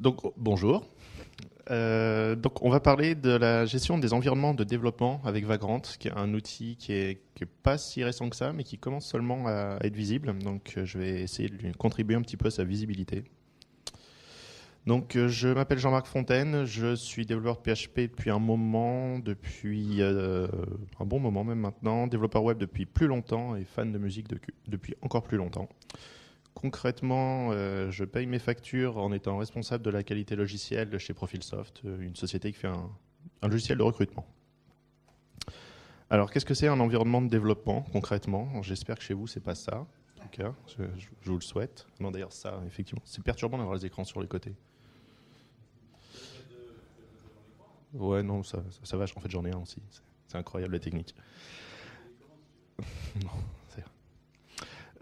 Donc oh, bonjour. Euh, donc on va parler de la gestion des environnements de développement avec Vagrant, qui est un outil qui est, pas si récent que ça, mais qui commence seulement à être visible. Donc euh, je vais essayer de contribuer un petit peu à sa visibilité. Donc euh, je m'appelle Jean-Marc Fontaine, je suis développeur PHP depuis un moment, depuis un bon moment même maintenant, développeur web depuis plus longtemps et fan de musique depuis encore plus longtemps. Concrètement, euh, je paye mes factures en étant responsable de la qualité logicielle chez Profilsoft, euh, une société qui fait un, logiciel de recrutement. Alors, qu'est-ce que c'est un environnement de développement concrètement J'espère que chez vous, c'est pas ça. tout je, je, vous le souhaite. Non, d'ailleurs, ça, effectivement, c'est perturbant d'avoir les écrans sur les côtés. Ouais, non, ça, ça, va. En fait, j'en ai un aussi. C'est incroyable la technique. non.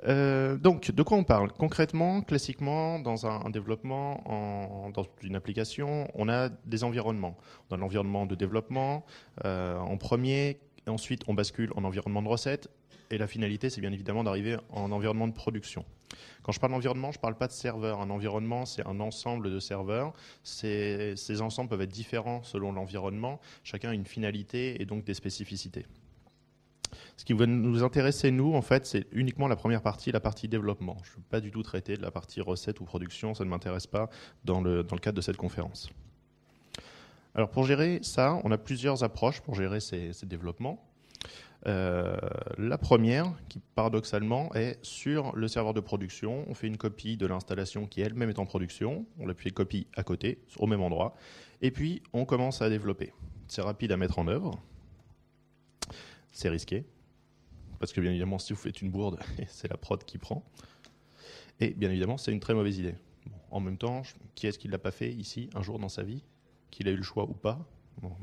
Euh, donc, de quoi on parle Concrètement, classiquement, dans un, développement, dans une application, on a des environnements. On a l'environnement de développement euh, en premier, ensuite on bascule en environnement de recette, et la finalité, c'est bien évidemment d'arriver en environnement de production. Quand je parle d'environnement, je ne parle pas de serveur. Un environnement, c'est un ensemble de serveurs. ces ensembles peuvent être différents selon l'environnement. Chacun a une finalité et donc des spécificités. Ce qui va nous intéresser, nous, en fait, c'est uniquement la première partie, la partie développement. Je ne veux pas du tout traiter de la partie recette ou production, ça ne m'intéresse pas dans le, cadre de cette conférence. Alors pour gérer ça, on a plusieurs approches pour gérer ces, développements. Euh, la première, qui paradoxalement est sur le serveur de production, on fait une copie de l'installation qui elle-même est en production, on l'appuie copie à côté, au même endroit, et puis on commence à développer. C'est rapide à mettre en œuvre, c'est risqué, parce que bien évidemment, si vous faites une bourde, c'est la prod qui prend. Et bien évidemment, c'est une très mauvaise idée. en même temps, qui est-ce qui ne l'a pas fait ici, un jour dans sa vie Qu'il a eu le choix ou pas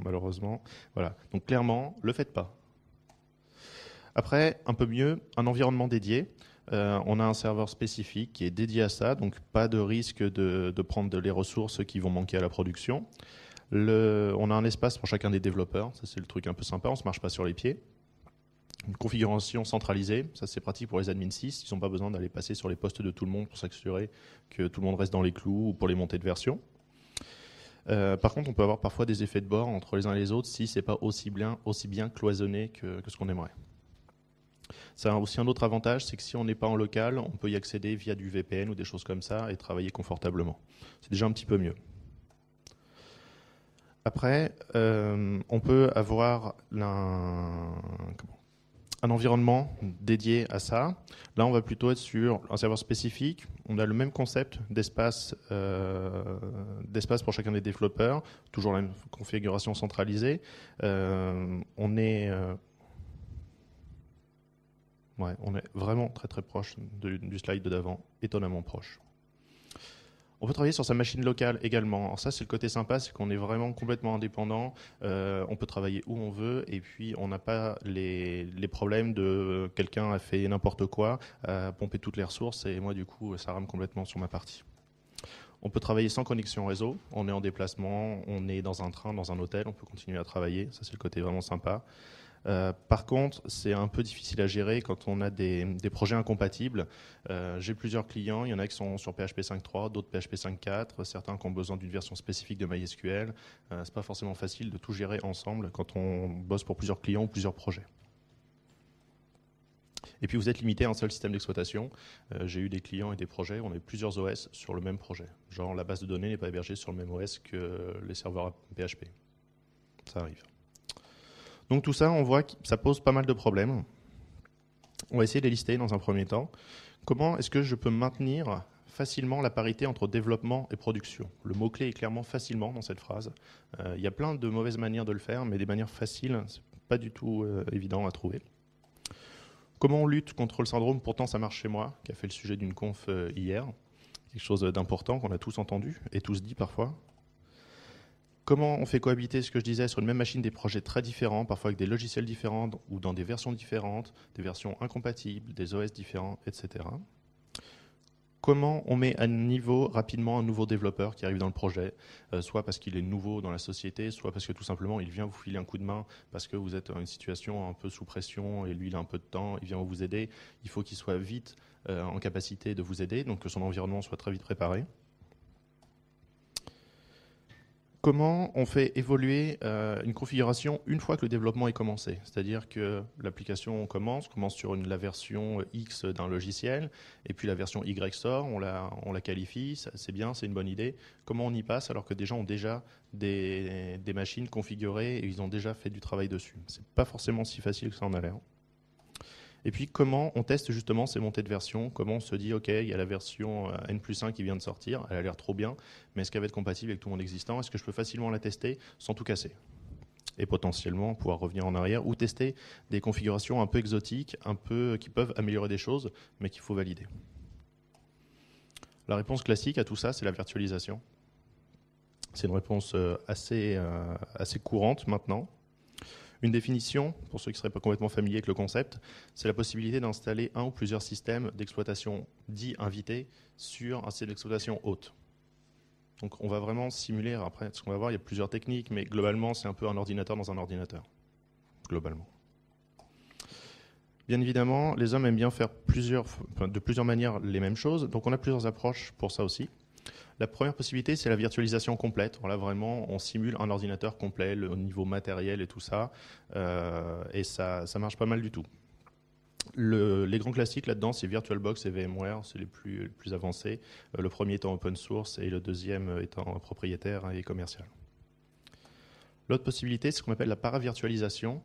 Malheureusement, voilà. Donc clairement, le faites pas. Après, un peu mieux, un environnement dédié. Euh, on a un serveur spécifique qui est dédié à ça, donc pas de risque de, prendre les ressources qui vont manquer à la production. Le, on a un espace pour chacun des développeurs, ça c'est le truc un peu sympa, on ne se marche pas sur les pieds une configuration centralisée. Ça, c'est pratique pour les admins 6. Ils n'ont pas besoin d'aller passer sur les postes de tout le monde pour s'assurer que tout le monde reste dans les clous ou pour les montées de version. Euh, par contre, on peut avoir parfois des effets de bord entre les uns et les autres si ce n'est pas aussi bien, cloisonné que, ce qu'on aimerait. Ça a aussi un autre avantage, c'est que si on n'est pas en local, on peut y accéder via du VPN ou des choses comme ça et travailler confortablement. C'est déjà un petit peu mieux. Après, euh, on peut avoir un, un environnement dédié à ça. Là, on va plutôt être sur un serveur spécifique. On a le même concept d'espace euh, d'espace pour chacun des développeurs, toujours la même configuration centralisée. Euh, on est euh, ouais, on est vraiment très très proche du slide de d'avant, étonnamment proche. On peut travailler sur sa machine locale également. ça, c'est le côté sympa, c'est qu'on est vraiment complètement indépendant. Euh, on peut travailler où on veut et puis on n'a pas les, problèmes de euh, quelqu'un a fait n'importe quoi, a pompé toutes les ressources et moi, du coup, ça rame complètement sur ma partie. On peut travailler sans connexion réseau. On est en déplacement, on est dans un train, dans un hôtel, on peut continuer à travailler. Ça, c'est le côté vraiment sympa. Euh, par contre, c'est un peu difficile à gérer quand on a des, projets incompatibles. Euh, j'ai plusieurs clients, il y en a qui sont sur PHP 5.3, d'autres PHP 5.4, certains qui ont besoin d'une version spécifique de MySQL. Euh, Ce n'est pas forcément facile de tout gérer ensemble quand on bosse pour plusieurs clients ou plusieurs projets. Et puis vous êtes limité à un seul système d'exploitation. J'ai eu des clients et des projets, où on a plusieurs OS sur le même projet. Genre la base de données n'est pas hébergée sur le même OS que les serveurs PHP. Ça arrive. Donc tout ça, on voit que ça pose pas mal de problèmes. On va essayer de les lister dans un premier temps. Comment est-ce que je peux maintenir facilement la parité entre développement et production Le mot-clé est clairement facilement dans cette phrase. Euh, il y a plein de mauvaises manières de le faire, mais des manières faciles, c'est pas du tout euh, évident à trouver. Comment on lutte contre le syndrome Pourtant, ça marche chez moi, qui a fait le sujet d'une conf euh, hier. Quelque chose d'important qu'on a tous entendu et tous dit parfois. Comment on fait cohabiter ce que je disais sur une même machine des projets très différents, parfois avec des logiciels différents ou dans des versions différentes, des versions incompatibles, des OS différents, etc. Comment on met à niveau rapidement un nouveau développeur qui arrive dans le projet, euh, soit parce qu'il est nouveau dans la société, soit parce que tout simplement il vient vous filer un coup de main parce que vous êtes dans une situation un peu sous pression et lui il a un peu de temps, il vient vous aider. Il faut qu'il soit vite euh, en capacité de vous aider, donc que son environnement soit très vite préparé comment on fait évoluer euh, une configuration une fois que le développement est commencé C'est-à-dire que l'application commence, commence sur la version X d'un logiciel, et puis la version Y sort, on la, on la qualifie, c'est bien, c'est une bonne idée. Comment on y passe alors que des gens ont déjà des, des machines configurées et ils ont déjà fait du travail dessus C'est pas forcément si facile que ça en a l'air. Hein. Et puis comment on teste justement ces montées de version, comment on se dit, OK, il y a la version euh, N plus 1 qui vient de sortir, elle a l'air trop bien, mais est-ce qu'elle va être compatible avec tout mon existant Est-ce que je peux facilement la tester sans tout casser et potentiellement pouvoir revenir en arrière ou tester des configurations un peu exotiques, un peu euh, qui peuvent améliorer des choses, mais qu'il faut valider. La réponse classique à tout ça, c'est la virtualisation. C'est une réponse euh, assez, assez courante maintenant. Une définition, pour ceux qui ne seraient pas complètement familiers avec le concept, c'est la possibilité d'installer un ou plusieurs systèmes d'exploitation dits invités sur un site d'exploitation haute. Donc on va vraiment simuler, après ce qu'on va voir, il y a plusieurs techniques, mais globalement c'est un peu un ordinateur dans un ordinateur, globalement. Bien évidemment, les hommes aiment bien faire de plusieurs manières les mêmes choses, donc on a plusieurs approches pour ça aussi. La première possibilité, c'est la virtualisation complète. là, vraiment, on simule un ordinateur complet, au niveau matériel et tout ça, euh, et ça, ça marche pas mal du tout. les grands classiques là-dedans, c'est VirtualBox et VMware, c'est les plus, plus avancés. Euh, le premier étant open source et le deuxième étant propriétaire et commercial. L'autre possibilité, c'est ce qu'on appelle la paravirtualisation.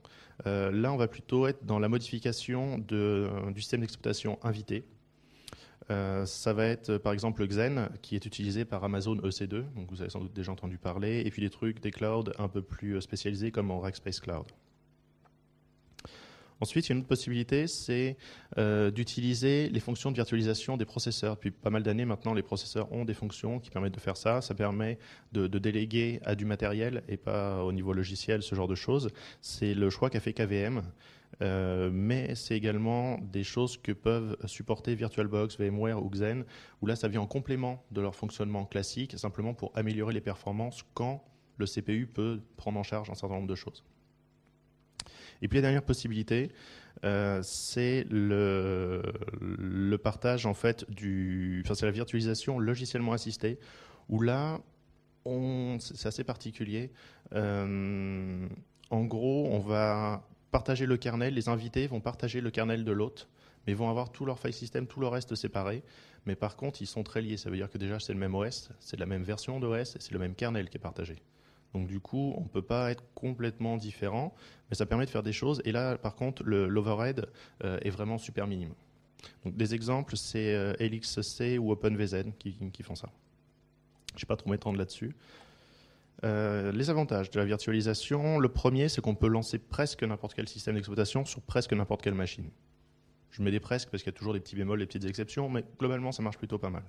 Euh, là, on va plutôt être dans la modification du système d'exploitation invité. Euh, ça va être euh, par exemple Xen qui est utilisé par Amazon EC2, donc vous avez sans doute déjà entendu parler, et puis des trucs, des clouds un peu plus euh, spécialisés comme en Rackspace Cloud. Ensuite, une autre possibilité, c'est d'utiliser les fonctions de virtualisation des processeurs. Depuis pas mal d'années maintenant, les processeurs ont des fonctions qui permettent de faire ça. Ça permet de, déléguer à du matériel et pas au niveau logiciel, ce genre de choses. C'est le choix qu'a fait KVM euh, mais c'est également des choses que peuvent supporter VirtualBox, VMware ou Xen, où là ça vient en complément de leur fonctionnement classique, simplement pour améliorer les performances quand le CPU peut prendre en charge un certain nombre de choses. Et puis la dernière possibilité, euh, c'est le, le, partage en fait du, enfin c'est la virtualisation logiciellement assistée, où là, c'est assez particulier. Euh, en gros, on va partager le kernel, les invités vont partager le kernel de l'hôte, mais vont avoir tout leur file system, tout leur reste séparé. Mais par contre, ils sont très liés. Ça veut dire que déjà, c'est le même OS, c'est la même version d'OS, et c'est le même kernel qui est partagé. Donc du coup, on ne peut pas être complètement différent, mais ça permet de faire des choses. Et là, par contre, l'overhead euh, est vraiment super minime. Donc des exemples, c'est euh, LXC ou OpenVZ qui, qui font ça. Je ne vais pas trop m'étendre là-dessus. Euh, les avantages de la virtualisation, le premier, c'est qu'on peut lancer presque n'importe quel système d'exploitation sur presque n'importe quelle machine. Je mets des presque parce qu'il y a toujours des petits bémols, des petites exceptions, mais globalement, ça marche plutôt pas mal.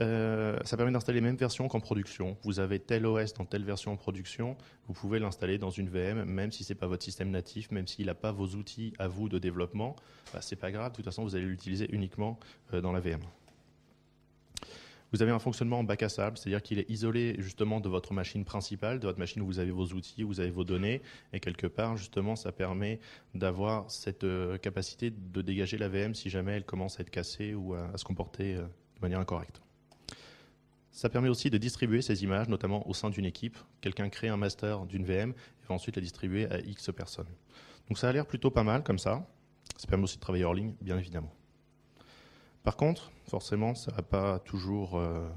Euh, ça permet d'installer les mêmes versions qu'en production. Vous avez tel OS dans telle version en production, vous pouvez l'installer dans une VM, même si ce n'est pas votre système natif, même s'il n'a pas vos outils à vous de développement, bah, c'est pas grave, de toute façon vous allez l'utiliser uniquement euh, dans la VM. Vous avez un fonctionnement en bac à sable, c'est-à-dire qu'il est isolé justement de votre machine principale, de votre machine où vous avez vos outils, où vous avez vos données, et quelque part, justement, ça permet d'avoir cette euh, capacité de dégager la VM si jamais elle commence à être cassée ou à, se comporter euh, de manière incorrecte. Ça permet aussi de distribuer ces images, notamment au sein d'une équipe. Quelqu'un crée un master d'une VM et va ensuite la distribuer à X personnes. Donc ça a l'air plutôt pas mal comme ça. Ça permet aussi de travailler hors ligne, bien évidemment. Par contre, forcément, ça n'a pas toujours euh,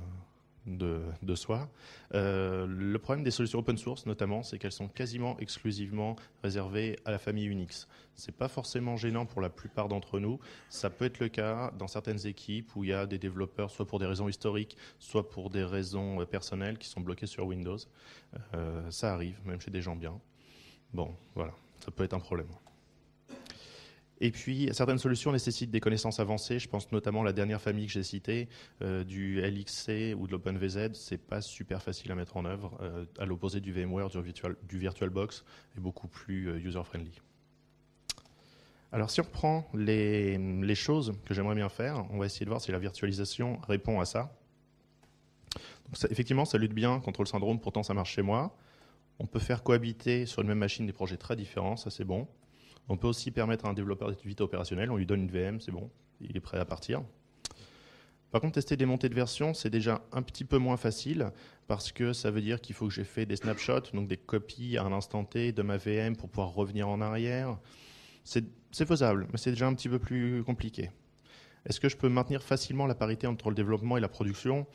de, soi. Euh, le problème des solutions open source, notamment, c'est qu'elles sont quasiment exclusivement réservées à la famille Unix. Ce n'est pas forcément gênant pour la plupart d'entre nous. Ça peut être le cas dans certaines équipes où il y a des développeurs, soit pour des raisons historiques, soit pour des raisons euh, personnelles, qui sont bloqués sur Windows. ça arrive, même chez des gens bien. Bon, voilà, ça peut être un problème. Et puis, certaines solutions nécessitent des connaissances avancées. Je pense notamment à la dernière famille que j'ai citée, euh, du LXC ou de l'OpenVZ. C'est pas super facile à mettre en œuvre, euh, à l'opposé du VMware, du, VirtualBox, et beaucoup plus euh, user-friendly. Alors, si on reprend les, choses que j'aimerais bien faire, on va essayer de voir si la virtualisation répond à ça. ça, effectivement, ça lutte bien contre le syndrome, pourtant ça marche chez moi. On peut faire cohabiter sur une même machine des projets très différents, ça c'est bon. On peut aussi permettre à un développeur d'être vite opérationnel, on lui donne une VM, c'est bon, il est prêt à partir. Par contre, tester des montées de version, c'est déjà un petit peu moins facile parce que ça veut dire qu'il faut que j'ai fait des snapshots, donc des copies à un instant T de ma VM pour pouvoir revenir en arrière. C'est faisable, mais c'est déjà un petit peu plus compliqué. Est-ce que je peux maintenir facilement la parité entre le développement et la production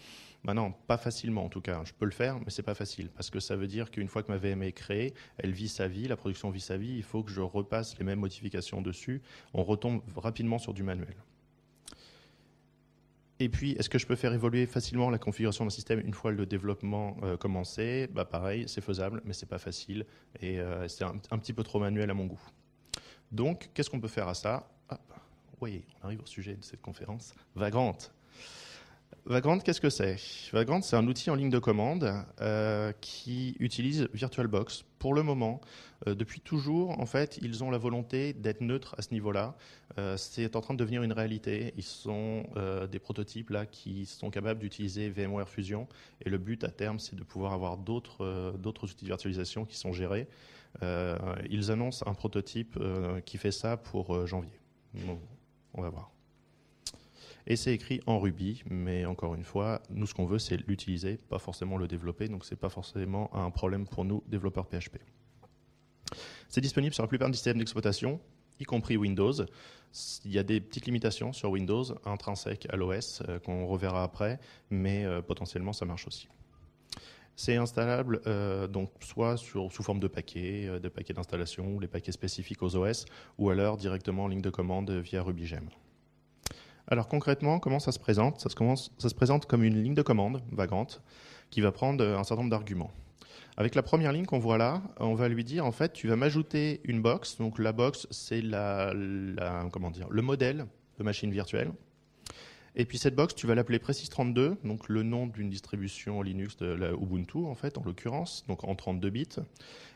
Maintenant, bah non, pas facilement en tout cas. Je peux le faire, mais c'est pas facile parce que ça veut dire qu'une fois que ma VM est créée, elle vit sa vie, la production vit sa vie. Il faut que je repasse les mêmes modifications dessus. On retombe rapidement sur du manuel. Et puis, est-ce que je peux faire évoluer facilement la configuration d'un système une fois le développement euh, commencé bah, Pareil, c'est faisable, mais c'est pas facile et euh, c'est un, petit peu trop manuel à mon goût. Donc, qu'est-ce qu'on peut faire à ça Hop, Voyez, on arrive au sujet de cette conférence, vagrante, Vagrant, qu'est-ce que c'est Vagrant, c'est un outil en ligne de commande euh, qui utilise VirtualBox. Pour le moment, euh, depuis toujours, en fait, ils ont la volonté d'être neutres à ce niveau-là. Euh, c'est en train de devenir une réalité. Ils sont des prototypes là qui sont capables d'utiliser VMware Fusion. Et le but à terme, c'est de pouvoir avoir d'autres outils de virtualisation qui sont gérés. ils annoncent un prototype qui fait ça pour janvier. on va voir. Et c'est écrit en Ruby, mais encore une fois, nous ce qu'on veut c'est l'utiliser, pas forcément le développer, donc n'est pas forcément un problème pour nous développeurs PHP. C'est disponible sur la plupart des systèmes d'exploitation, y compris Windows. Il y a des petites limitations sur Windows intrinsèques à l'OS euh, qu'on reverra après, mais euh, potentiellement ça marche aussi. C'est installable euh, donc soit sous forme de paquets, des de paquets d'installation les paquets spécifiques aux OS, ou alors directement en ligne de commande via RubyGem. Alors concrètement, comment ça se présente ça se, présente comme une ligne de commande vagante qui va prendre euh, un certain nombre d'arguments. Avec la première ligne qu'on voit là, on va lui dire en fait, tu vas m'ajouter une box. Donc la box, c'est la, comment dire, le modèle de machine virtuelle. Et puis cette box, tu vas l'appeler precise 32 donc le nom d'une distribution Linux de Ubuntu en fait, en l'occurrence, donc en 32 bits.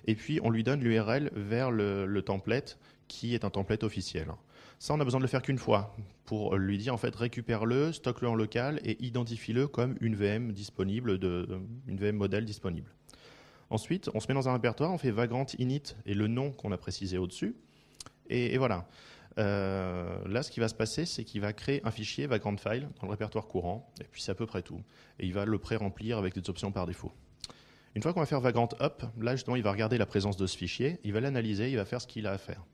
Et puis on lui donne l'URL vers le template qui est un template officiel. Ça, on a besoin de le faire qu'une fois pour lui dire en fait récupère-le, stocke-le en local et identifie-le comme une VM disponible, une VM modèle disponible. Ensuite, on se met dans un répertoire, on fait vagrant init et le nom qu'on a précisé au-dessus. Et, voilà. Euh, là, ce qui va se passer, c'est qu'il va créer un fichier vagrant file dans le répertoire courant, et puis c'est à peu près tout. Et il va le pré-remplir avec des options par défaut. Une fois qu'on va faire vagrant up, là justement, il va regarder la présence de ce fichier, il va l'analyser, il va faire ce qu'il a à faire.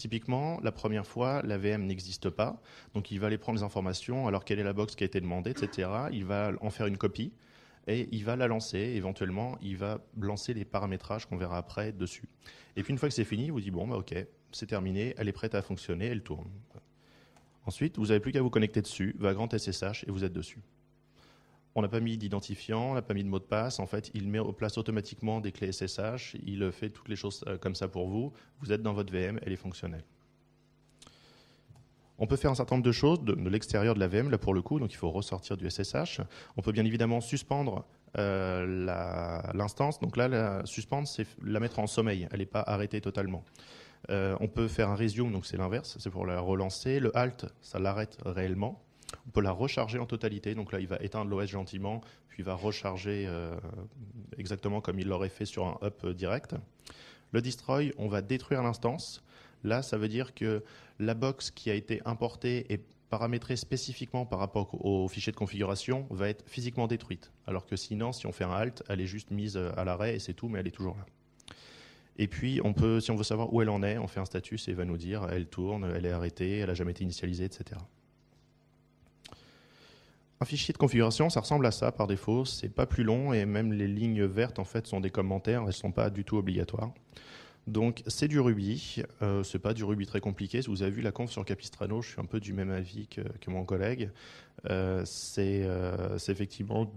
Typiquement, la première fois, la VM n'existe pas, donc il va aller prendre les informations, alors quelle est la box qui a été demandée, etc. Il va en faire une copie et il va la lancer. Éventuellement, il va lancer les paramétrages qu'on verra après dessus. Et puis une fois que c'est fini, il vous dit bon, bah, ok, c'est terminé, elle est prête à fonctionner, elle tourne. Ensuite, vous n'avez plus qu'à vous connecter dessus, va grand SSH, et vous êtes dessus. On n'a pas mis d'identifiant, on n'a pas mis de mot de passe. En fait, il met en place automatiquement des clés SSH. Il fait toutes les choses euh, comme ça pour vous. Vous êtes dans votre VM, elle est fonctionnelle. On peut faire un certain nombre de choses de, l'extérieur de la VM, là pour le coup, donc il faut ressortir du SSH. On peut bien évidemment suspendre euh, l'instance. Donc là, la suspendre, c'est la mettre en sommeil. Elle n'est pas arrêtée totalement. Euh, on peut faire un resume, donc c'est l'inverse, c'est pour la relancer. Le halt, ça l'arrête réellement. On peut la recharger en totalité. Donc là, il va éteindre l'OS gentiment, puis il va recharger euh, exactement comme il l'aurait fait sur un up euh, direct. Le destroy, on va détruire l'instance. Là, ça veut dire que la box qui a été importée et paramétrée spécifiquement par rapport au fichier de configuration va être physiquement détruite. Alors que sinon, si on fait un alt, elle est juste mise euh, à l'arrêt et c'est tout, mais elle est toujours là. Et puis, on peut, si on veut savoir où elle en est, on fait un status et il va nous dire elle tourne, elle est arrêtée, elle n'a jamais été initialisée, etc. Un fichier de configuration, ça ressemble à ça par défaut. C'est pas plus long et même les lignes vertes en fait sont des commentaires. Elles sont pas du tout obligatoires. Donc c'est du Ruby. Euh, c'est pas du Ruby très compliqué. Si vous avez vu la conf sur Capistrano, je suis un peu du même avis que, mon collègue. Euh, euh, c'est effectivement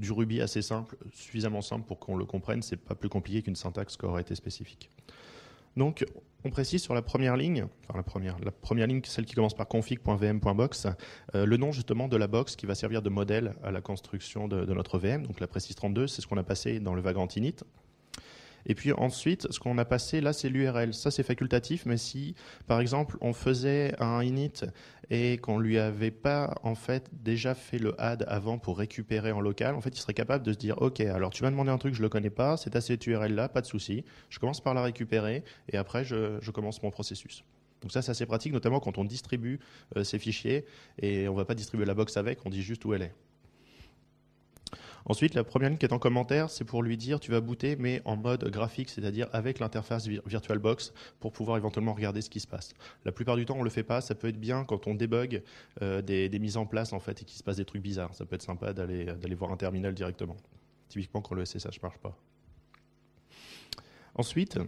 du Ruby assez simple, suffisamment simple pour qu'on le comprenne. C'est pas plus compliqué qu'une syntaxe qui aurait été spécifique. Donc, on précise sur la première ligne, enfin la première, ligne, celle qui commence par config.vm.box, euh, le nom justement de la box qui va servir de modèle à la construction de, de notre VM. Donc la précise 32, c'est ce qu'on a passé dans le vagrant init. Et puis ensuite, ce qu'on a passé là, c'est l'URL. Ça, c'est facultatif, mais si, par exemple, on faisait un init et qu'on lui avait pas en fait déjà fait le add avant pour récupérer en local, en fait, il serait capable de se dire, ok, alors tu m'as demandé un truc, je le connais pas, c'est à cette URL là, pas de souci. Je commence par la récupérer et après, je, commence mon processus. Donc ça, c'est assez pratique, notamment quand on distribue euh, ces fichiers et on va pas distribuer la box avec, on dit juste où elle est. Ensuite, la première ligne qui est en commentaire, c'est pour lui dire tu vas booter, mais en mode graphique, c'est-à-dire avec l'interface VirtualBox pour pouvoir éventuellement regarder ce qui se passe. La plupart du temps, on le fait pas. Ça peut être bien quand on débug euh, des, mises en place en fait et qu'il se passe des trucs bizarres. Ça peut être sympa d'aller voir un terminal directement. Typiquement quand le SSH marche pas. Ensuite,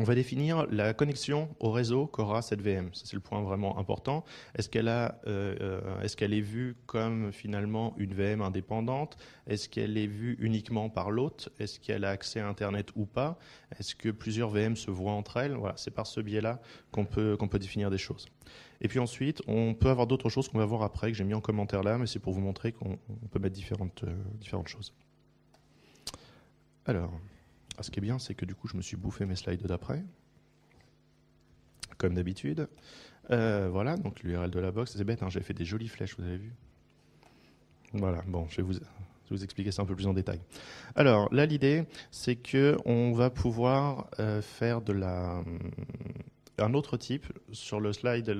on va définir la connexion au réseau qu'aura cette VM. C'est le point vraiment important. Est-ce qu'elle euh, euh, est, vue comme finalement une VM indépendante Est-ce qu'elle est vue uniquement par l'hôte Est-ce qu'elle a accès à Internet ou pas Est-ce que plusieurs VM se voient entre elles c'est par ce biais-là qu'on peut, peut définir des choses. Et puis ensuite, on peut avoir d'autres choses qu'on va voir après, que j'ai mis en commentaire là, mais c'est pour vous montrer qu'on peut mettre différentes, euh, différentes choses. Alors. Ah, ce qui est bien, c'est que du coup, je me suis bouffé mes slides d'après, comme d'habitude. Euh, voilà, donc l'URL de la box, c'est bête, hein, j'ai fait des jolies flèches, vous avez vu. Voilà, bon, je vais vous, expliquer ça un peu plus en détail. Alors là, l'idée, c'est qu'on va pouvoir euh, faire de la un autre type. Sur le slide,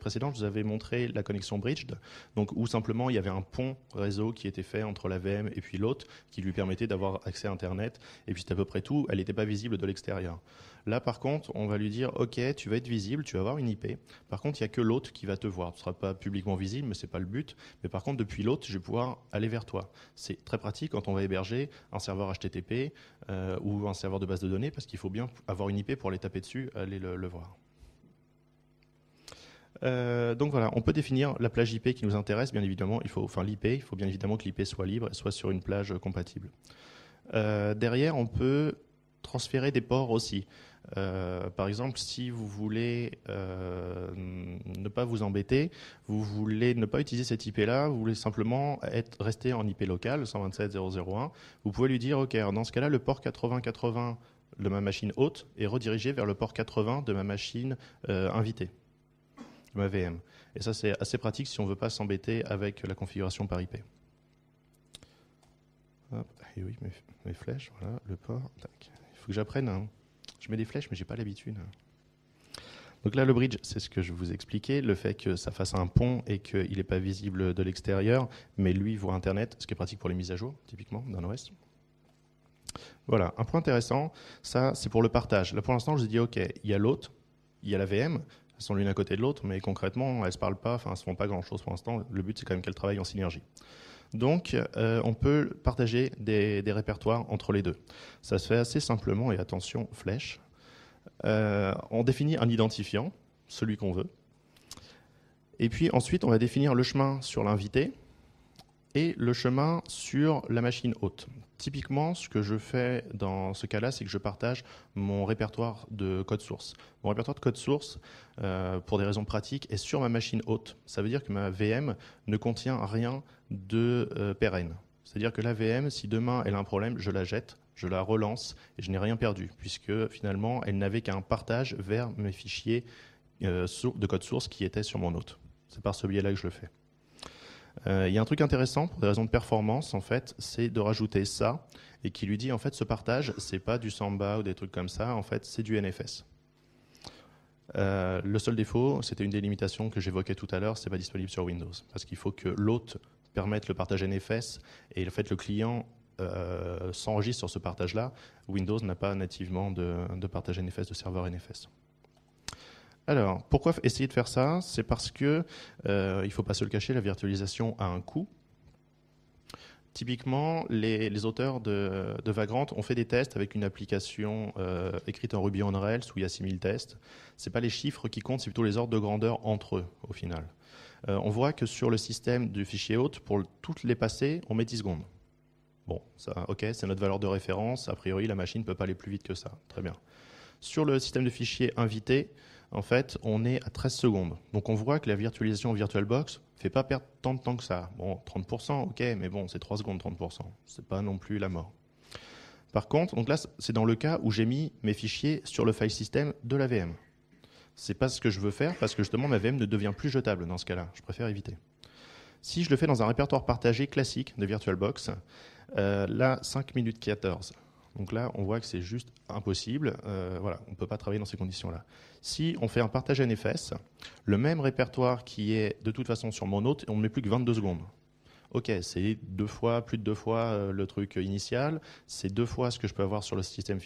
précédent, je vous avais montré la connexion bridged, donc où simplement il y avait un pont réseau qui était fait entre la VM et puis l'autre, qui lui permettait d'avoir accès à Internet. Et puis c'est à peu près tout. Elle n'était pas visible de l'extérieur. Là, par contre, on va lui dire, OK, tu vas être visible, tu vas avoir une IP. Par contre, il n'y a que l'autre qui va te voir. Ce ne seras pas publiquement visible, mais ce n'est pas le but. Mais par contre, depuis l'autre, je vais pouvoir aller vers toi. C'est très pratique quand on va héberger un serveur HTTP euh, ou un serveur de base de données, parce qu'il faut bien avoir une IP pour aller taper dessus, aller le, voir. Euh, donc voilà, on peut définir la plage IP qui nous intéresse, bien évidemment, il faut, enfin l'IP, il faut bien évidemment que l'IP soit libre et soit sur une plage compatible. Euh, derrière, on peut transférer des ports aussi. Euh, par exemple, si vous voulez euh, ne pas vous embêter, vous voulez ne pas utiliser cette IP-là, vous voulez simplement être, rester en IP locale, 127.0.0.1, vous pouvez lui dire, OK, dans ce cas-là, le port 8080 de ma machine haute est redirigé vers le port 80 de ma machine euh, invitée, ma VM. Et ça, c'est assez pratique si on ne veut pas s'embêter avec la configuration par IP. et oui, mes, flèches, voilà, le port, Il faut que j'apprenne. Hein. Je mets des flèches, mais j'ai pas l'habitude. Donc là, le bridge, c'est ce que je vous expliquais, le fait que ça fasse un pont et qu'il n'est pas visible de l'extérieur, mais lui voit Internet, ce qui est pratique pour les mises à jour, typiquement, dans OS. Voilà, un point intéressant, ça, c'est pour le partage. Là, pour l'instant, je vous dit, OK, il y a l'hôte, il y a la VM, elles sont l'une à côté de l'autre, mais concrètement, elles ne se parlent pas, enfin, elles ne se font pas grand-chose pour l'instant. Le but, c'est quand même qu'elles travaillent en synergie. Donc, euh, on peut partager des, répertoires entre les deux. Ça se fait assez simplement, et attention, flèche. Euh, on définit un identifiant, celui qu'on veut. Et puis ensuite, on va définir le chemin sur l'invité et le chemin sur la machine hôte typiquement, ce que je fais dans ce cas-là, c'est que je partage mon répertoire de code source. Mon répertoire de code source, euh, pour des raisons pratiques, est sur ma machine haute. Ça veut dire que ma VM ne contient rien de euh, pérenne. C'est-à-dire que la VM, si demain elle a un problème, je la jette, je la relance et je n'ai rien perdu, puisque finalement, elle n'avait qu'un partage vers mes fichiers euh, de code source qui étaient sur mon hôte. C'est par ce biais-là que je le fais. Euh, il y a un truc intéressant pour des raisons de performance en fait, c'est de rajouter ça et qui lui dit en fait ce partage c'est pas du samba ou des trucs comme ça, en fait c'est du NFS. Euh, le seul défaut, c'était une des limitations que j'évoquais tout à l'heure, c'est pas disponible sur Windows parce qu'il faut que l'hôte permette le partage NFS et le fait le client euh, s'enregistre sur ce partage-là. Windows n'a pas nativement de partage NFS, de serveur NFS. Alors, pourquoi essayer de faire ça C'est parce que, euh, il ne faut pas se le cacher, la virtualisation a un coût. Typiquement, les, auteurs de, Vagrant ont fait des tests avec une application euh, écrite en Ruby on Rails où il y a 6000 tests. Ce pas les chiffres qui comptent, c'est plutôt les ordres de grandeur entre eux, au final. Euh, on voit que sur le système du fichier hôte, pour toutes les passées, on met 10 secondes. Bon, ça, ok, c'est notre valeur de référence. A priori, la machine ne peut pas aller plus vite que ça. Très bien. Sur le système de fichier invité, en fait, on est à 13 secondes. Donc on voit que la virtualisation VirtualBox fait pas perdre tant de temps que ça. Bon, 30%, ok, mais bon, c'est 3 secondes 30%. C'est pas non plus la mort. Par contre, donc là, c'est dans le cas où j'ai mis mes fichiers sur le file system de la VM. C'est pas ce que je veux faire parce que justement ma VM ne devient plus jetable dans ce cas-là. Je préfère éviter. Si je le fais dans un répertoire partagé classique de VirtualBox, euh, là, 5 minutes 14. Donc là, on voit que c'est juste impossible. Euh, voilà, on ne peut pas travailler dans ces conditions-là. Si on fait un partage NFS, le même répertoire qui est de toute façon sur mon hôte, on ne met plus que 22 secondes. Ok, c'est deux fois, plus de deux fois euh, le truc initial, c'est deux fois ce que je peux avoir sur le système,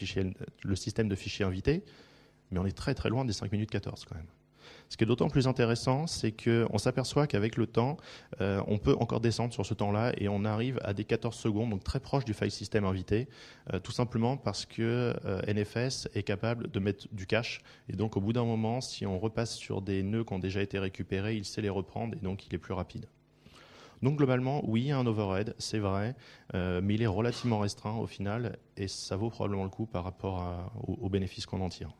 le système de fichiers invités, mais on est très très loin des 5 minutes 14 quand même. Ce qui est d'autant plus intéressant, c'est qu'on s'aperçoit qu'avec le temps, euh, on peut encore descendre sur ce temps-là et on arrive à des 14 secondes, donc très proche du file system invité, euh, tout simplement parce que euh, NFS est capable de mettre du cache. Et donc au bout d'un moment, si on repasse sur des nœuds qui ont déjà été récupérés, il sait les reprendre et donc il est plus rapide. Donc globalement, oui, il y a un overhead, c'est vrai, mais il est relativement restreint au final et ça vaut probablement le coup par rapport aux bénéfices qu'on en tire.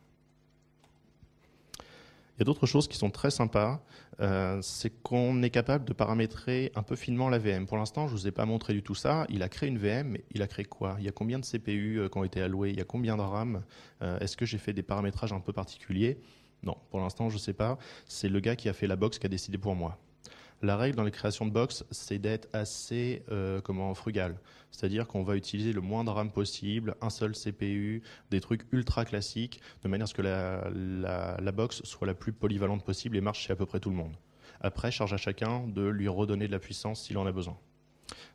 Il y a d'autres choses qui sont très sympas, euh, c'est qu'on est capable de paramétrer un peu finement la VM. Pour l'instant, je ne vous ai pas montré du tout ça. Il a créé une VM, mais il a créé quoi Il y a combien de CPU euh, qui ont été alloués Il y a combien de RAM euh, Est-ce que j'ai fait des paramétrages un peu particuliers Non, pour l'instant, je ne sais pas. C'est le gars qui a fait la box qui a décidé pour moi. La règle dans les créations de box, c'est d'être assez euh, comment frugal. C'est-à-dire qu'on va utiliser le moins de RAM possible, un seul CPU, des trucs ultra classiques, de manière à ce que la, la, box soit la plus polyvalente possible et marche chez à peu près tout le monde. Après, charge à chacun de lui redonner de la puissance s'il en a besoin.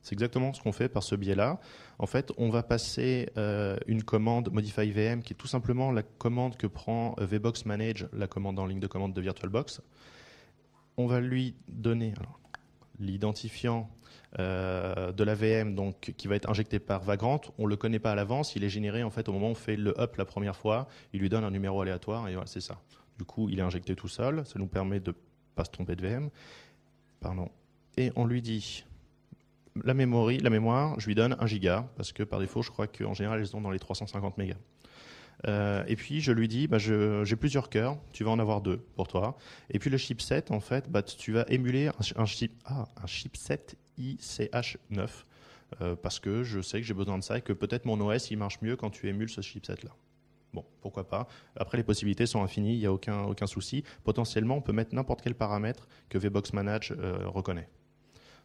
C'est exactement ce qu'on fait par ce biais-là. En fait, on va passer euh, une commande Modify VM qui est tout simplement la commande que prend euh, VBox Manage, la commande en ligne de commande de VirtualBox on va lui donner l'identifiant euh, de VM, donc qui va être injecté par Vagrant. On le connaît pas à l'avance, il est généré en fait au moment où on fait le up la première fois. Il lui donne un numéro aléatoire et voilà, c'est ça. Du coup, il est injecté tout seul. Ça nous permet de pas se tromper de VM. Pardon. Et on lui dit la mémoire, la mémoire, je lui donne 1 giga parce que par défaut, je crois qu'en général, elles sont dans les 350 mégas. Euh, et puis je lui dis, bah, j'ai plusieurs cœurs, tu vas en avoir deux pour toi. Et puis le chipset, en fait, bah, tu vas émuler un, ah, chipset ICH9 euh, parce que je sais que j'ai besoin de ça et que peut-être mon OS il marche mieux quand tu émules ce chipset-là. Bon, pourquoi pas. Après, les possibilités sont infinies, il n'y a aucun, aucun souci. Potentiellement, on peut mettre n'importe quel paramètre que VBox Manage euh, reconnaît.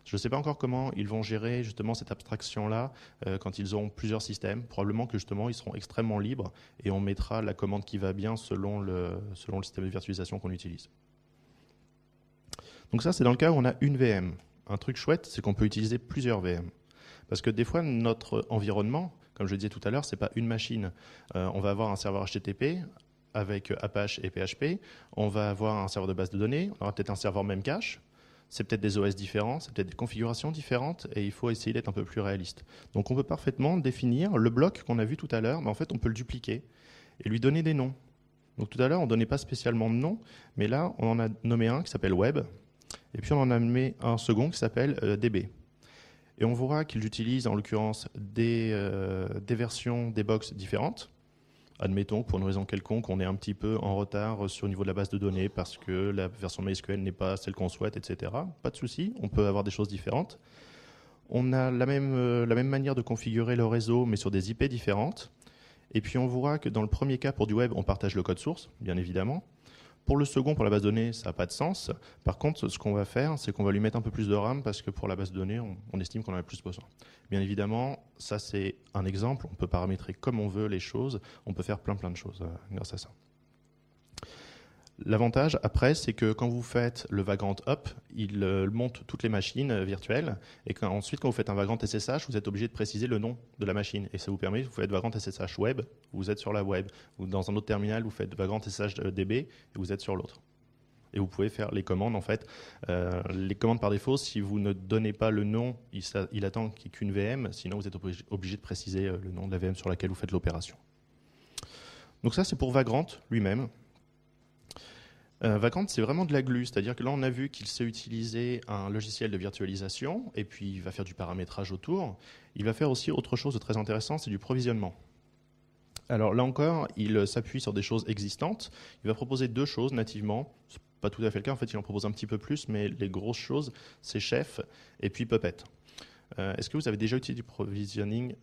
Je ne sais pas encore comment ils vont gérer justement cette abstraction-là euh, quand ils ont plusieurs systèmes. Probablement que justement ils seront extrêmement libres et on mettra la commande qui va bien selon le, système de virtualisation qu'on utilise. Donc ça c'est dans le cas où on a une VM. Un truc chouette, c'est qu'on peut utiliser plusieurs VM. Parce que des fois, notre environnement, comme je le disais tout à l'heure, ce n'est pas une machine. Euh, on va avoir un serveur HTTP avec Apache et PHP. On va avoir un serveur de base de données. On aura peut-être un serveur même cache c'est peut-être des OS différents, c'est peut-être des configurations différentes, et il faut essayer d'être un peu plus réaliste. Donc on peut parfaitement définir le bloc qu'on a vu tout à l'heure, mais en fait on peut le dupliquer et lui donner des noms. Donc tout à l'heure on ne donnait pas spécialement de nom, mais là on en a nommé un qui s'appelle Web, et puis on en a nommé un second qui s'appelle euh, DB. Et on verra qu'ils utilisent en l'occurrence des, euh, des versions des box différentes Admettons pour une raison quelconque, on est un petit peu en retard sur le niveau de la base de données parce que la version MySQL n'est pas celle qu'on souhaite, etc. Pas de souci, on peut avoir des choses différentes. On a la même, euh, la même manière de configurer le réseau, mais sur des IP différentes. Et puis on voit que dans le premier cas, pour du web, on partage le code source, bien évidemment. Pour le second, pour la base de données, ça n'a pas de sens. Par contre, ce qu'on va faire, c'est qu'on va lui mettre un peu plus de RAM parce que pour la base de données, on, on estime qu'on en a plus besoin. Bien évidemment, ça c'est un exemple. On peut paramétrer comme on veut les choses. On peut faire plein plein de choses euh, grâce à ça. L'avantage après, c'est que quand vous faites le Vagrant Up, il euh, monte toutes les machines euh, virtuelles. Et ensuite, quand vous faites un Vagrant SSH, vous êtes obligé de préciser le nom de la machine. Et ça vous permet, vous faites Vagrant SSH Web, vous êtes sur la web. Ou dans un autre terminal, vous faites Vagrant SSH euh, DB et vous êtes sur l'autre. Et vous pouvez faire les commandes, en fait. les commandes par défaut, si vous ne donnez pas le nom, il, il attend qu'une VM. Sinon, vous êtes obligé de préciser le nom de la VM sur laquelle vous faites l'opération. Donc ça, c'est pour Vagrant lui-même. Euh, Vacante, c'est vraiment de la glue, c'est-à-dire que là, on a vu qu'il sait utiliser un logiciel de virtualisation, et puis il va faire du paramétrage autour. Il va faire aussi autre chose de très intéressant, c'est du provisionnement. Alors là encore, il euh, s'appuie sur des choses existantes. Il va proposer deux choses nativement. n'est pas tout à fait le cas, en fait, il en propose un petit peu plus, mais les grosses choses, c'est Chef et puis Puppet. Euh, Est-ce que vous avez déjà utilisé du provisioning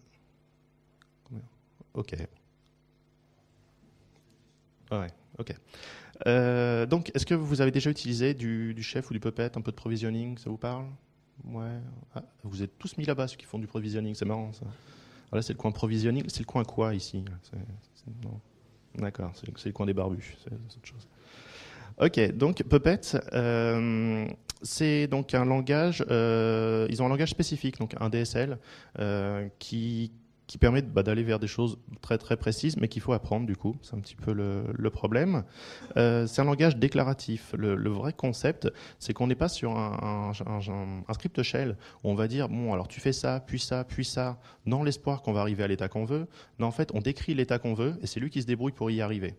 Ok. Ouais, ok. Euh, donc, est-ce que vous avez déjà utilisé du, chef ou du puppet, un peu de provisioning Ça vous parle Ouais. Ah, vous êtes tous mis là-bas, ceux qui font du provisioning, c'est marrant ça. Ah, là, c'est le coin provisioning, c'est le coin quoi ici D'accord, c'est le coin des barbus, c'est chose. Ok, donc Puppet, euh, c'est donc un langage, euh, ils ont un langage spécifique, donc un DSL, qui qui permet bah, d'aller vers des choses très très précises, mais qu'il faut apprendre du coup. C'est un petit peu le, problème. Euh, c'est un langage déclaratif. Le, vrai concept, c'est qu'on n'est pas sur un, script shell où on va dire bon alors tu fais ça, puis ça, puis ça, dans l'espoir qu'on va arriver à l'état qu'on veut. Non, en fait, on décrit l'état qu'on veut et c'est lui qui se débrouille pour y arriver.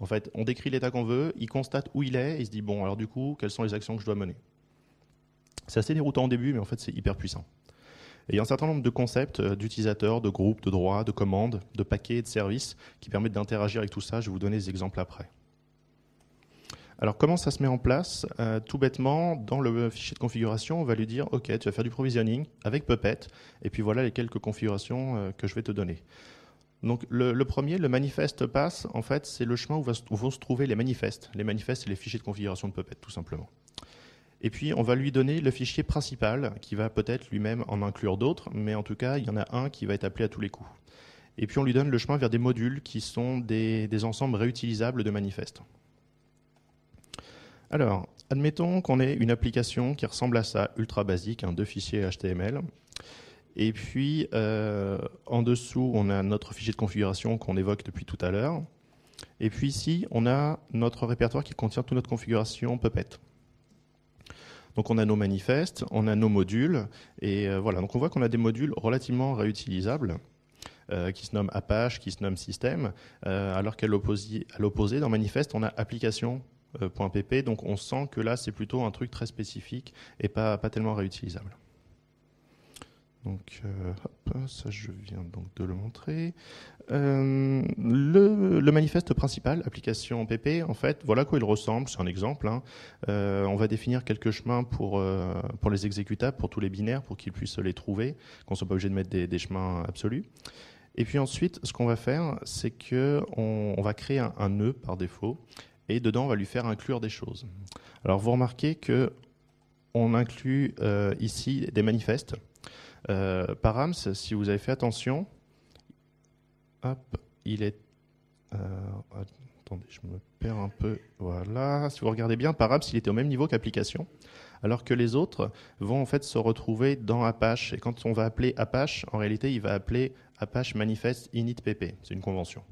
En fait, on décrit l'état qu'on veut, il constate où il est, et il se dit bon alors du coup, quelles sont les actions que je dois mener. C'est assez déroutant au début, mais en fait, c'est hyper puissant il y a un certain nombre de concepts euh, d'utilisateurs, de groupes, de droits, de commandes, de paquets de services qui permettent d'interagir avec tout ça. Je vais vous donner des exemples après. Alors comment ça se met en place euh, Tout bêtement, dans le fichier de configuration, on va lui dire « Ok, tu vas faire du provisioning avec Puppet, et puis voilà les quelques configurations euh, que je vais te donner ». Donc le, premier, le manifeste pass, en fait, c'est le chemin où, où, vont se trouver les manifestes. Les manifestes, c'est les fichiers de configuration de Puppet, tout simplement. Et puis, on va lui donner le fichier principal, qui va peut-être lui-même en inclure d'autres, mais en tout cas, il y en a un qui va être appelé à tous les coups. Et puis, on lui donne le chemin vers des modules qui sont des, ensembles réutilisables de manifestes. Alors, admettons qu'on ait une application qui ressemble à ça, ultra basique, un deux fichiers HTML. Et puis, euh, en dessous, on a notre fichier de configuration qu'on évoque depuis tout à l'heure. Et puis ici, on a notre répertoire qui contient toute notre configuration Puppet. Donc on a nos manifestes, on a nos modules, et euh, voilà, donc on voit qu'on a des modules relativement réutilisables. Euh, qui se nomment Apache, qui se nomment Système, euh, alors qu'à l'opposé, dans Manifeste, on a application.pp, donc on sent que là, c'est plutôt un truc très spécifique et pas, pas tellement réutilisable. Donc, euh, ça je viens donc de le montrer. Euh, le, manifeste principal, application PP, en fait, voilà quoi il ressemble. C'est un exemple. Hein. Euh, on va définir quelques chemins pour pour les exécutables, pour tous les binaires, pour qu'ils puissent les trouver, qu'on ne soit pas obligé de mettre des, chemins absolus. Et puis ensuite, ce qu'on va faire, c'est que on, va créer un, nœud par défaut, et dedans, on va lui faire inclure des choses. Alors, vous remarquez que on inclut ici des manifestes. Euh, Params, si vous avez fait attention, il est. Euh, attendez, je me perds un peu. Voilà. Si vous regardez bien, Params, il était au même niveau qu'application, alors que les autres vont en fait se retrouver dans Apache. Et quand on va appeler Apache, en réalité, il va appeler Apache Manifest Init PP. C'est une convention,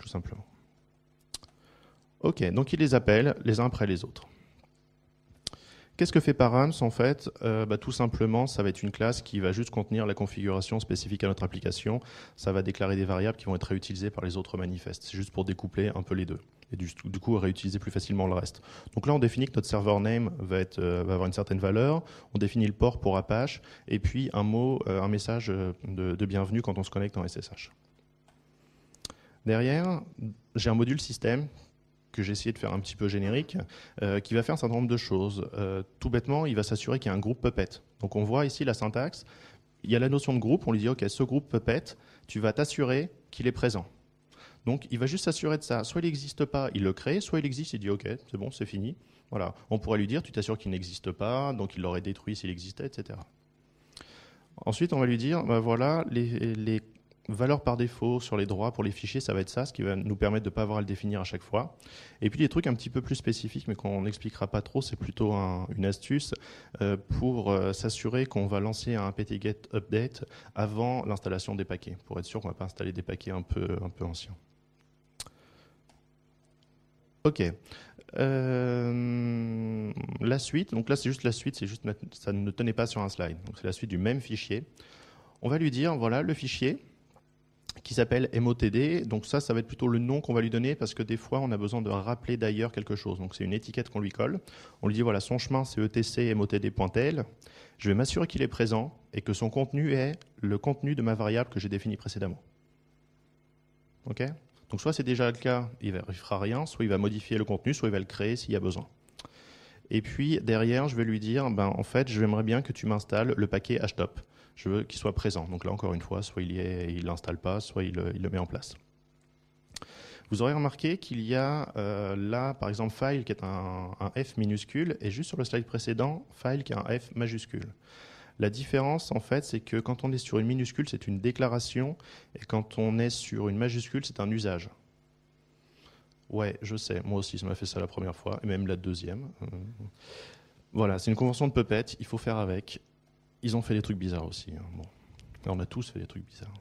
tout simplement. Ok, donc il les appelle les uns après les autres. Qu'est-ce que fait Params en fait euh, bah, Tout simplement, ça va être une classe qui va juste contenir la configuration spécifique à notre application. Ça va déclarer des variables qui vont être réutilisées par les autres manifestes. C'est juste pour découpler un peu les deux et du, coup réutiliser plus facilement le reste. Donc là, on définit que notre server name va, être, euh, avoir une certaine valeur. On définit le port pour Apache et puis un mot, euh, un message de bienvenue quand on se connecte en SSH. Derrière, j'ai un module système que j'ai essayé de faire un petit peu générique, euh, qui va faire un certain nombre de choses. Euh, tout bêtement, il va s'assurer qu'il y a un groupe Puppet. Donc on voit ici la syntaxe. Il y a la notion de groupe, on lui dit OK, ce groupe Puppet, tu vas t'assurer qu'il est présent. Donc il va juste s'assurer de ça. Soit il n'existe pas, il le crée, soit il existe, il dit OK, c'est bon, c'est fini. Voilà. On pourrait lui dire tu t'assures qu'il n'existe pas, donc il l'aurait détruit s'il existait, etc. Ensuite, on va lui dire ben voilà les, les valeur par défaut sur les droits pour les fichiers, ça va être ça, ce qui va nous permettre de ne pas avoir à le définir à chaque fois. Et puis les trucs un petit peu plus spécifiques, mais qu'on n'expliquera pas trop, c'est plutôt une astuce euh, pour euh, s'assurer qu'on va lancer un get update avant l'installation des paquets, pour être sûr qu'on ne va pas installer des paquets un peu, un peu anciens. Ok. Euh, la suite, donc là c'est juste la suite, c'est juste ça ne tenait pas sur un slide. Donc c'est la suite du même fichier. On va lui dire voilà le fichier, qui s'appelle MOTD. Donc ça, ça va être plutôt le nom qu'on va lui donner parce que des fois, on a besoin de rappeler d'ailleurs quelque chose. Donc c'est une étiquette qu'on lui colle. On lui dit voilà, son chemin c'est etc motd.tel. Je vais m'assurer qu'il est présent et que son contenu est le contenu de ma variable que j'ai définie précédemment. Ok Donc soit c'est déjà le cas, il ne fera rien, soit il va modifier le contenu, soit il va le créer s'il y a besoin. Et puis derrière, je vais lui dire, ben, en fait, j'aimerais bien que tu m'installes le paquet htop je veux qu'il soit présent. Donc là, encore une fois, soit il y il l'installe pas, soit il, le met en place. Vous aurez remarqué qu'il y a euh, là, par exemple, file qui est un, un, F minuscule, et juste sur le slide précédent, file qui est un F majuscule. La différence, en fait, c'est que quand on est sur une minuscule, c'est une déclaration, et quand on est sur une majuscule, c'est un usage. Ouais, je sais, moi aussi, ça m'a fait ça la première fois, et même la deuxième. Euh, voilà, c'est une convention de Puppet, il faut faire avec. Ils ont fait des trucs bizarres aussi. Hein, on a tous fait des trucs bizarres.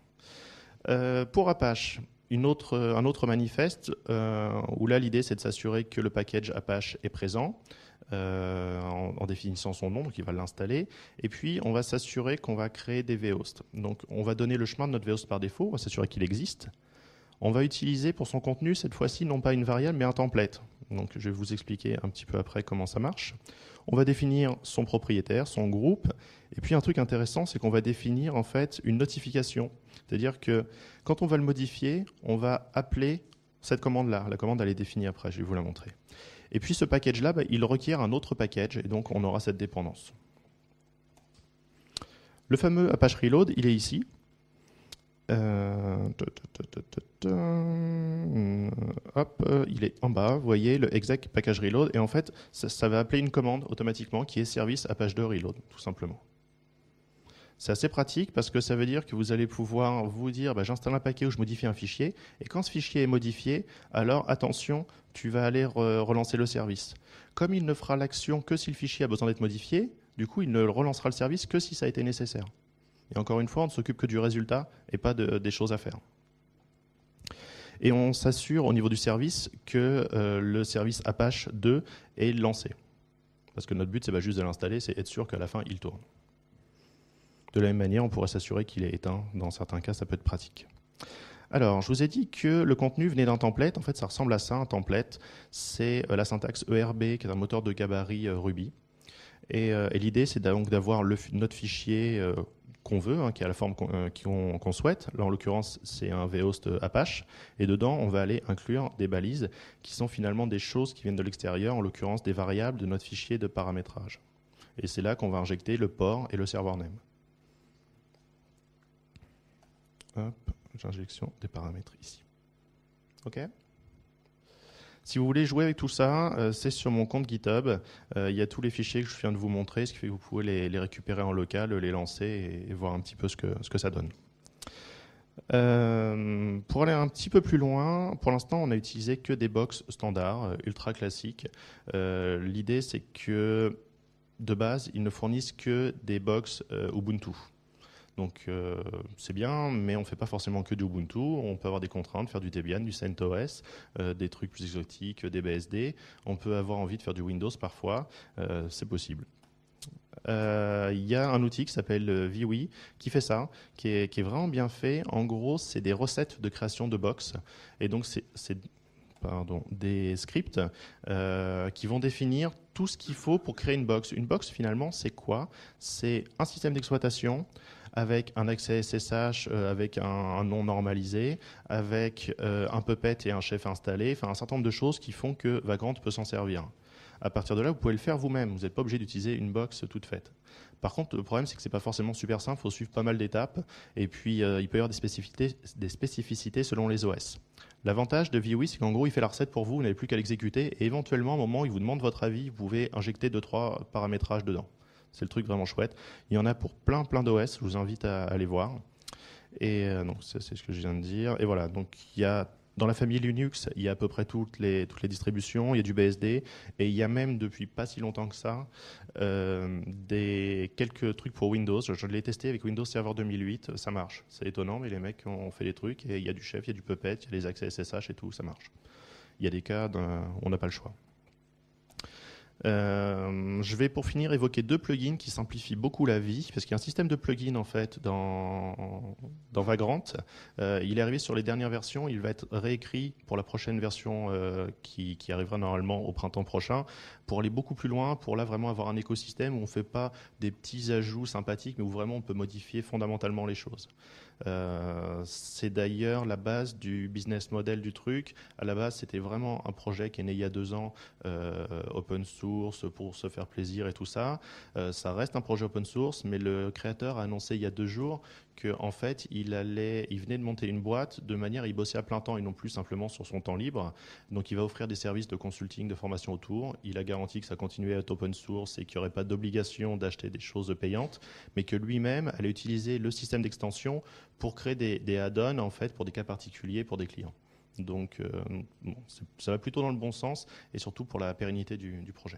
Euh, pour Apache, une autre, euh, un autre manifeste euh, où là l'idée c'est de s'assurer que le package Apache est présent en, définissant son nom, donc il va l'installer. Et puis on va s'assurer qu'on va créer des vhost. Donc on va donner le chemin de notre vhost par défaut, on va s'assurer qu'il existe. On va utiliser pour son contenu cette fois-ci non pas une variable mais un template. Donc je vais vous expliquer un petit peu après comment ça marche. On va définir son propriétaire, son groupe. Et puis un truc intéressant, c'est qu'on va définir en fait une notification. C'est-à-dire que quand on va le modifier, on va appeler cette commande-là. La commande, elle est définie après, je vais vous la montrer. Et puis ce package-là, bah, il requiert un autre package, et donc on aura cette dépendance. Le fameux Apache Reload, il est ici il est en bas, vous voyez le exec package reload, et en fait, ça, va appeler une commande automatiquement qui est service à page 2 reload, tout simplement. C'est assez pratique parce que ça veut dire que vous allez pouvoir vous dire bah, j'installe un paquet ou je modifie un fichier, et quand ce fichier est modifié, alors attention, tu vas aller relancer le service. Comme il ne fera l'action que si le fichier a besoin d'être modifié, du coup, il ne relancera le service que si ça a été nécessaire. Et encore une fois, on ne s'occupe que du résultat et pas des choses à faire. Et on s'assure au niveau du service que euh, le service Apache 2 est lancé. Parce que notre but, ce n'est pas juste de l'installer, c'est être sûr qu'à la fin, il tourne. De la même manière, on pourrait s'assurer qu'il est éteint. Dans certains cas, ça peut être pratique. Alors, je vous ai dit que le contenu venait d'un template. En fait, ça ressemble à ça, un template. C'est euh, la syntaxe ERB, qui est un moteur de gabarit euh, Ruby. Et, et l'idée, c'est donc d'avoir notre fichier qu'on veut, hein, qui a la forme euh, qu'on souhaite. Là, en l'occurrence, c'est un vhost euh, Apache. Et dedans, on va aller inclure des balises qui sont finalement des choses qui viennent de l'extérieur, en l'occurrence des variables de notre fichier de paramétrage. Et c'est là qu'on va injecter le port et le serveur name. Hop, j'injection des paramètres ici. OK si vous voulez jouer avec tout ça, euh, c'est sur mon compte GitHub. Euh, il y a tous les fichiers que je viens de vous montrer, ce qui fait que vous pouvez les, récupérer en local, les lancer et, voir un petit peu ce que, ce que ça donne. Euh, pour aller un petit peu plus loin, pour l'instant, on a utilisé que des box standards, ultra classiques. L'idée, c'est que de base, ils ne fournissent que des box Ubuntu. Donc euh, c'est bien, mais on ne fait pas forcément que du Ubuntu. On peut avoir des contraintes, faire du Debian, du CentOS, euh, des trucs plus exotiques, des BSD. On peut avoir envie de faire du Windows parfois. Euh, c'est possible. Il y a un outil qui s'appelle Viwi qui fait ça, qui est, vraiment bien fait. En gros, c'est des recettes de création de box. Et donc, c'est Pardon, des scripts qui vont définir tout ce qu'il faut pour créer une box. Une box, finalement, c'est quoi C'est un système d'exploitation, avec un accès SSH, euh, avec un, nom normalisé, avec euh, un puppet et un chef installé, enfin un certain nombre de choses qui font que Vagrant peut s'en servir. À partir de là, vous pouvez le faire vous-même. Vous n'êtes pas obligé d'utiliser une box toute faite. Par contre, le problème, c'est que c'est pas forcément super simple. Il faut suivre pas mal d'étapes. Et puis, euh, il peut y avoir des spécificités, des spécificités selon les OS. L'avantage de VUI, e, c'est qu'en gros, il fait la recette pour vous. Vous n'avez plus qu'à l'exécuter. Et éventuellement, au moment où il vous demande votre avis, vous pouvez injecter 2 trois paramétrages dedans. C'est le truc vraiment chouette. Il y en a pour plein, plein d'OS. Je vous invite à aller voir. Et donc, euh, c'est ce que je viens de dire. Et voilà. Donc, il y a dans la famille Linux, il y a à peu près toutes les, toutes les distributions, il y a du BSD, et il y a même depuis pas si longtemps que ça, euh, des, quelques trucs pour Windows. Je, l'ai testé avec Windows Server 2008, ça marche. C'est étonnant, mais les mecs ont, fait des trucs, et il y a du chef, il y a du puppet, il y a les accès SSH et tout, ça marche. Il y a des cas, où on n'a pas le choix. Euh, je vais pour finir évoquer deux plugins qui simplifient beaucoup la vie, parce qu'il y a un système de plugins en fait dans, dans Vagrant. Euh, il est arrivé sur les dernières versions, il va être réécrit pour la prochaine version euh, qui, qui, arrivera normalement au printemps prochain, pour aller beaucoup plus loin, pour là vraiment avoir un écosystème où on ne fait pas des petits ajouts sympathiques, mais où vraiment on peut modifier fondamentalement les choses. Euh, c'est d'ailleurs la base du business model du truc. À la base, c'était vraiment un projet qui est né il y a deux ans, euh, open source, pour se faire plaisir et tout ça. Euh, ça reste un projet open source, mais le créateur a annoncé il y a deux jours qu'en en fait, il allait, il venait de monter une boîte de manière, il bossait à plein temps et non plus simplement sur son temps libre. Donc, il va offrir des services de consulting, de formation autour. Il a garanti que ça continuait à être open source et qu'il n'y aurait pas d'obligation d'acheter des choses payantes, mais que lui-même allait utiliser le système d'extension pour créer des, add-ons, en fait, pour des cas particuliers, pour des clients. Donc, euh, ça va plutôt dans le bon sens et surtout pour la pérennité du projet.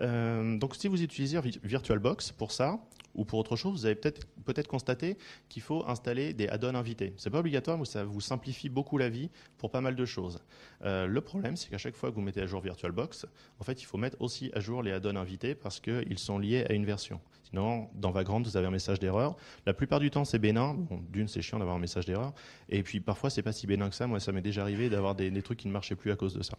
Euh, donc si vous utilisez VirtualBox pour ça, ou pour autre chose, vous avez peut-être constaté qu'il faut installer des add-ons invités. Ce n'est pas obligatoire, mais ça vous simplifie beaucoup la vie pour pas mal de choses. Euh, le problème, c'est qu'à chaque fois que vous mettez à jour VirtualBox, en fait, il faut mettre aussi à jour les add-ons invités parce qu'ils sont liés à une version. Sinon, dans Vagrant, vous avez un message d'erreur. La plupart du temps, c'est bénin. D'une, c'est chiant d'avoir un message d'erreur. Et puis, parfois, c'est pas si bénin que ça. Moi, ça m'est déjà arrivé d'avoir des, des trucs qui ne marchaient plus à cause de ça.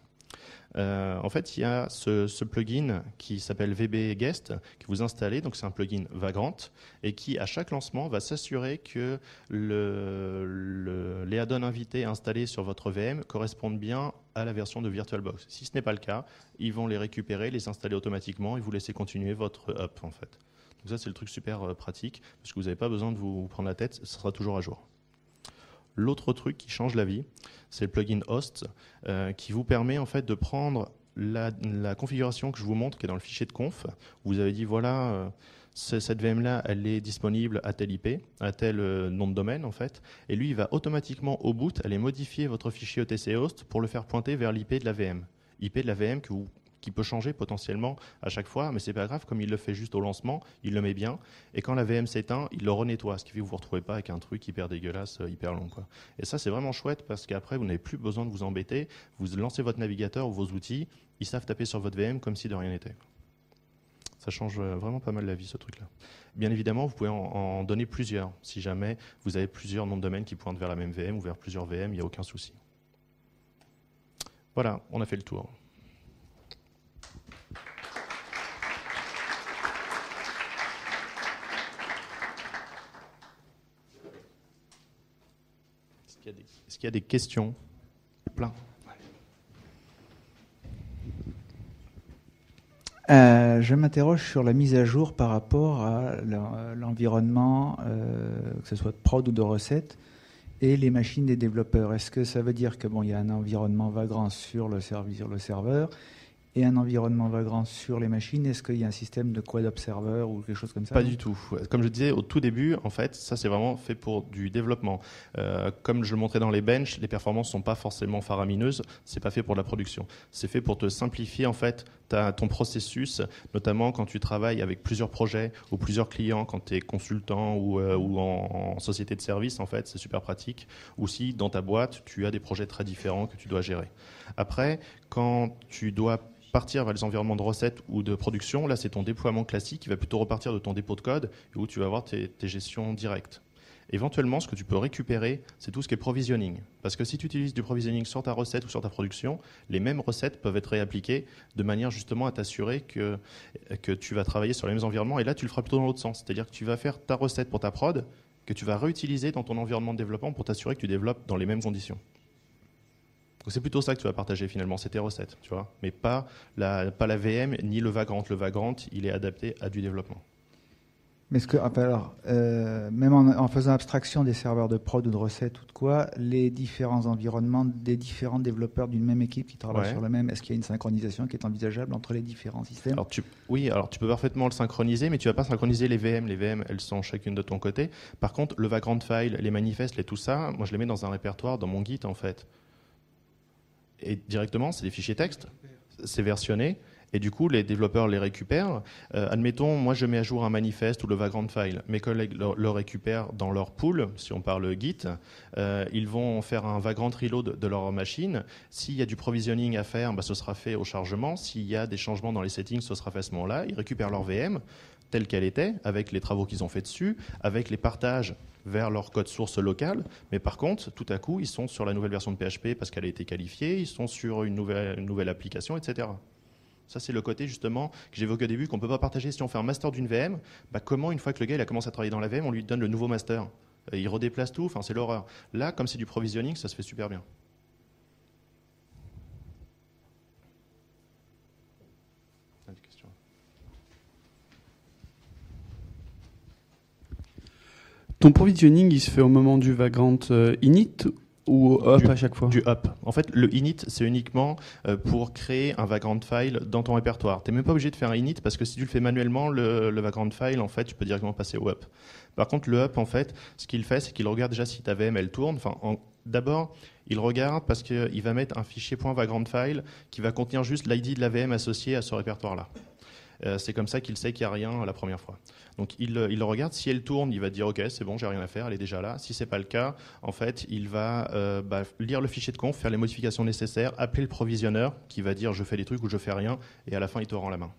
Euh, en fait, il y a ce, plugin qui s'appelle VB Guest que vous installez. Donc, c'est un plugin Vagrant et qui, à chaque lancement, va s'assurer que le, le, les add-ons invités installés sur votre VM correspondent bien à la version de VirtualBox. Si ce n'est pas le cas, ils vont les récupérer, les installer automatiquement et vous laisser continuer votre up en fait. Donc ça, c'est le truc super euh, pratique parce que vous n'avez pas besoin de vous prendre la tête, ce sera toujours à jour. L'autre truc qui change la vie, c'est le plugin host euh, qui vous permet en fait de prendre la, configuration que je vous montre qui est dans le fichier de conf. Vous avez dit voilà, euh, cette VM là, elle est disponible à tel IP, à tel euh, nom de domaine en fait, et lui il va automatiquement au boot aller modifier votre fichier OTC e host pour le faire pointer vers l'IP de la VM. IP de la VM que vous qui peut changer potentiellement à chaque fois, mais c'est pas grave, comme il le fait juste au lancement, il le met bien, et quand la VM s'éteint, il le renettoie, ce qui fait que vous ne vous retrouvez pas avec un truc hyper dégueulasse, euh, hyper long. Quoi. Et ça, c'est vraiment chouette, parce qu'après, vous n'avez plus besoin de vous embêter, vous lancez votre navigateur ou vos outils, ils savent taper sur votre VM comme si de rien n'était. Ça change euh, vraiment pas mal la vie, ce truc-là. Bien évidemment, vous pouvez en, en, donner plusieurs. Si jamais vous avez plusieurs noms de domaines qui pointent vers la même VM ou vers plusieurs VM, il n'y a aucun souci. Voilà, on a fait le tour. Il y a des questions Plein. Euh, je m'interroge sur la mise à jour par rapport à euh, l'environnement, euh, que ce soit de prod ou de recette, et les machines des développeurs. Est-ce que ça veut dire que bon, il y a un environnement vagrant sur le, sur le serveur un environnement vagrant sur les machines Est-ce qu'il y a un système de quad observer ou quelque chose comme ça Pas du tout. Comme je disais au tout début, en fait, ça c'est vraiment fait pour du développement. Euh, comme je le montrais dans les benches, les performances ne sont pas forcément faramineuses. C'est pas fait pour la production. C'est fait pour te simplifier en fait ton processus, notamment quand tu travailles avec plusieurs projets ou plusieurs clients, quand tu es consultant ou, euh, en, société de service, en fait, c'est super pratique. Ou si dans ta boîte, tu as des projets très différents que tu dois gérer. Après, quand tu dois partir vers les environnements de recettes ou de production, là c'est ton déploiement classique qui va plutôt repartir de ton dépôt de code où tu vas avoir tes gestions directes. Éventuellement, ce que tu peux récupérer, c'est tout ce qui est provisioning. Parce que si tu utilises du provisioning sur ta recette ou sur ta production, les mêmes recettes peuvent être réappliquées de manière justement à t'assurer que, tu vas travailler sur les mêmes environnements. Et là, tu le feras plutôt dans l'autre sens. C'est-à-dire que tu vas faire ta recette pour ta prod, que tu vas réutiliser dans ton environnement de développement pour t'assurer que tu développes dans les mêmes conditions. Donc c'est plutôt ça que tu vas partager finalement, c'est tes recettes, tu vois. Mais pas la, pas la VM ni le Vagrant. Le Vagrant, il est adapté à du développement. Mais ce que, alors, euh, même en, faisant abstraction des serveurs de prod ou de recettes ou de quoi, les différents environnements des différents développeurs d'une même équipe qui travaillent sur le même, est-ce qu'il y a une synchronisation qui est envisageable entre les différents systèmes alors Oui, alors tu peux parfaitement le synchroniser, mais tu vas pas synchroniser les VM. Les VM, elles sont chacune de ton côté. Par contre, le vagrant file, les manifestes, les tout ça, moi je les mets dans un répertoire, dans mon Git en fait. Et directement, c'est des fichiers texte, c'est versionné et du coup, les développeurs les récupèrent. Euh, admettons, moi, je mets à jour un manifeste ou le vagrant file. Mes collègues le, récupèrent dans leur pool, si on parle Git. Euh, ils vont faire un vagrant reload de leur machine. S'il y a du provisioning à faire, bah, ce sera fait au chargement. S'il y a des changements dans les settings, ce sera fait à ce moment-là. Ils récupèrent leur VM telle qu'elle était, avec les travaux qu'ils ont fait dessus, avec les partages vers leur code source local, mais par contre, tout à coup, ils sont sur la nouvelle version de PHP parce qu'elle a été qualifiée, ils sont sur une une nouvelle application, etc. Ça, c'est le côté justement que j'évoquais au début, qu'on ne peut pas partager. Si on fait un master d'une VM, bah, comment, une fois que le gars il a commencé à travailler dans la VM, on lui donne le nouveau master euh, Il redéplace tout, enfin, c'est l'horreur. Là, comme c'est du provisioning, ça se fait super bien. Ton provisioning, il se fait au moment du vagrant euh, init ou up à chaque fois Du up. En fait, le init, c'est uniquement euh, pour créer un vagrant file dans ton répertoire. Tu n'es même pas obligé de faire un init parce que si tu le fais manuellement, le, vagrant file, en fait, tu peux directement passer au up. Par contre, le up, en fait, ce qu'il fait, c'est qu'il regarde déjà si ta VM, elle tourne. Enfin, D'abord, il regarde parce qu'il va mettre un fichier .vagrant file qui va contenir juste l'ID de la VM associée à ce répertoire-là. Euh, c'est comme ça qu'il sait qu'il n'y a rien la première fois. Donc euh, il, le regarde, si elle tourne, il va dire ok c'est bon, j'ai rien à faire, elle est déjà là. Si c'est pas le cas, en fait il va euh, bah, lire le fichier de conf, faire les modifications nécessaires, appeler le provisionneur qui va dire je fais des trucs ou je fais rien, et à la fin il te rend la main.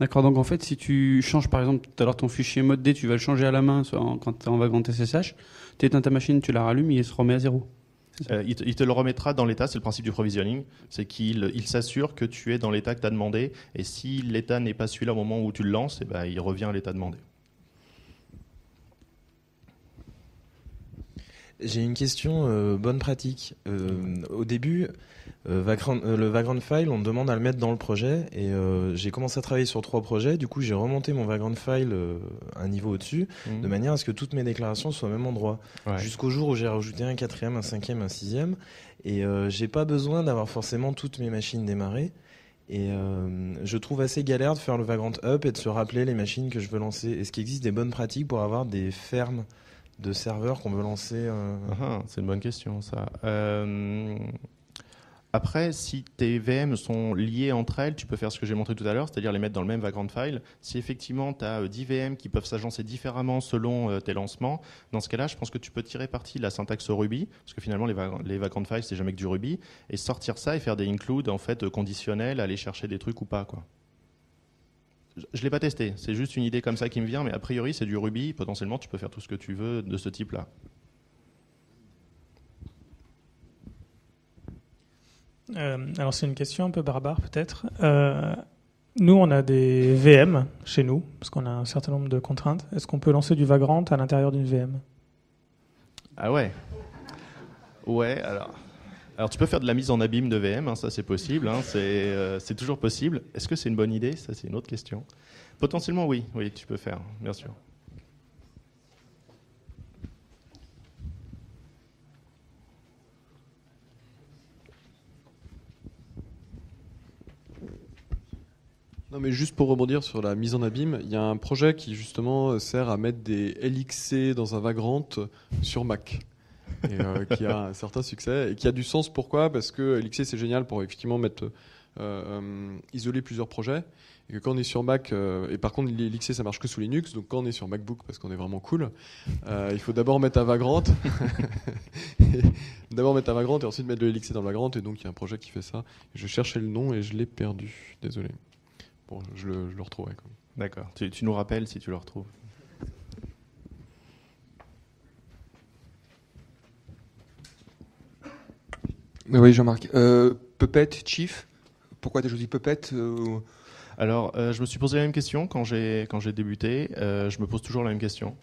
D'accord, donc en fait, si tu changes par exemple tout à l'heure ton fichier mode D, tu vas le changer à la main soit quand on va en SSH, tu éteins ta machine, tu la rallumes, il se remet à zéro. Euh, il, te, le remettra dans l'état, c'est le principe du provisioning, c'est qu'il s'assure que tu es dans l'état que tu as demandé, et si l'état n'est pas celui-là au moment où tu le lances, et eh ben, il revient à l'état demandé. J'ai une question euh, bonne pratique. Euh, au début, euh, euh, le Vagrant File, on demande à le mettre dans le projet et euh, j'ai commencé à travailler sur trois projets. Du coup, j'ai remonté mon Vagrant File un niveau au-dessus mmh. de manière à ce que toutes mes déclarations soient au même endroit. Jusqu'au jour où j'ai rajouté un quatrième, un cinquième, un sixième et j'ai pas besoin d'avoir forcément toutes mes machines démarrées. Et je trouve assez galère de faire le Vagrant Up et de se rappeler les machines que je veux lancer. Est-ce qu'il existe des bonnes pratiques pour avoir des fermes de serveurs qu'on veut lancer ah, C'est une bonne question ça. Après, si tes VM sont liées entre elles, tu peux faire ce que j'ai montré tout à l'heure, c'est-à-dire les mettre dans le même vagrant file. Si effectivement, tu as 10 euh, VM qui peuvent s'agencer différemment selon euh, tes lancements, dans ce cas-là, je pense que tu peux tirer parti de la syntaxe Ruby, parce que finalement, les, vagrant files, c'est jamais que du Ruby, et sortir ça et faire des includes en fait, euh, conditionnels, aller chercher des trucs ou pas. Je ne l'ai pas testé, c'est juste une idée comme ça qui me vient, mais a priori, c'est du Ruby, potentiellement, tu peux faire tout ce que tu veux de ce type-là. Euh, alors c'est une question un peu barbare peut-être. Euh, nous, on a des VM chez nous, parce qu'on a un certain nombre de contraintes. Est-ce qu'on peut lancer du Vagrant à l'intérieur d'une VM Ah ouais Ouais, alors. Alors tu peux faire de la mise en abîme de VM, hein, ça c'est possible, hein, euh, c'est toujours possible. Est-ce que c'est une bonne idée Ça c'est une autre question. Potentiellement oui, oui tu peux faire, bien sûr. Non, mais juste pour rebondir sur la mise en abîme, il y a un projet qui justement sert à mettre des LXC dans un Vagrant sur Mac. Euh, qui a un certain succès et qui a du sens. Pourquoi Parce que LXC c'est génial pour effectivement mettre euh, euh, isoler plusieurs projets. Et quand on est sur Mac, et par contre l'XC ça marche que sous Linux, donc quand on est sur MacBook, parce qu'on est vraiment cool, il faut d'abord mettre un Vagrant, d'abord mettre un Vagrant et ensuite mettre le LXC dans le Vagrant, et donc il y a un projet qui fait ça. Je cherchais le nom et je l'ai perdu, désolé. Bon, je le, je retrouverai. D'accord. Tu, nous rappelles si tu le retrouves. Oui, Jean-Marc. Euh, Puppet, Chief, pourquoi tu as choisi Puppet euh, Alors, euh, je me suis posé la même question quand j'ai débuté. Euh, je me pose toujours la même question.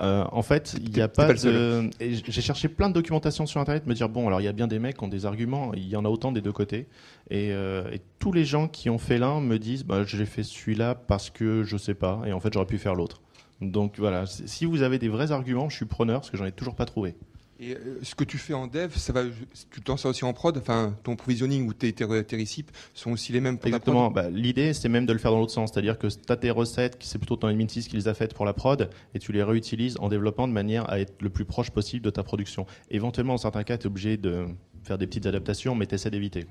Euh, en fait, il n'y a pas, J'ai cherché plein de documentation sur Internet, me dire bon, alors il y a bien des mecs qui ont des arguments, il y en a autant des deux côtés. Euh, et, tous les gens qui ont fait l'un me disent bah, j'ai fait celui-là parce que je sais pas, et en fait j'aurais pu faire l'autre. Donc voilà, si vous avez des vrais arguments, je suis preneur parce que j'en ai toujours pas trouvé. Et euh, ce que tu fais en dev, ça va, tu t'en ça aussi en prod. Enfin, ton provisioning ou tes, récipes sont aussi les mêmes. Pour Exactement. Bah, l'idée, c'est même de le faire dans l'autre sens, c'est-à-dire que tu as tes recettes, c'est plutôt ton admin 6 qui les a faites pour la prod, et tu les réutilises en développant de manière à être le plus proche possible de ta production. Éventuellement, dans certains cas, tu es obligé de faire des petites adaptations, mais tu essaies d'éviter.